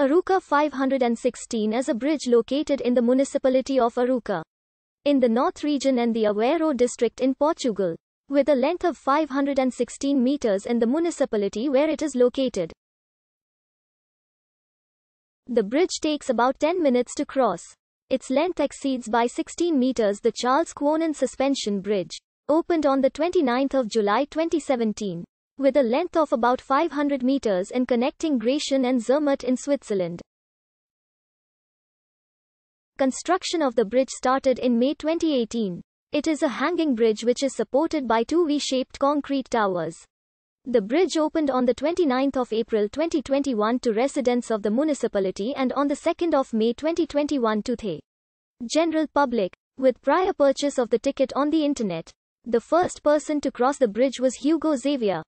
Aruca 516 is a bridge located in the municipality of Aruca. In the north region and the Aveiro district in Portugal. With a length of 516 meters in the municipality where it is located. The bridge takes about 10 minutes to cross. Its length exceeds by 16 meters the Charles Quonan Suspension Bridge, opened on 29 July 2017 with a length of about 500 meters and connecting Gratian and Zermatt in Switzerland. Construction of the bridge started in May 2018. It is a hanging bridge which is supported by two V-shaped concrete towers. The bridge opened on 29 April 2021 to residents of the municipality and on 2 May 2021 to the general public, with prior purchase of the ticket on the internet. The first person to cross the bridge was Hugo Xavier.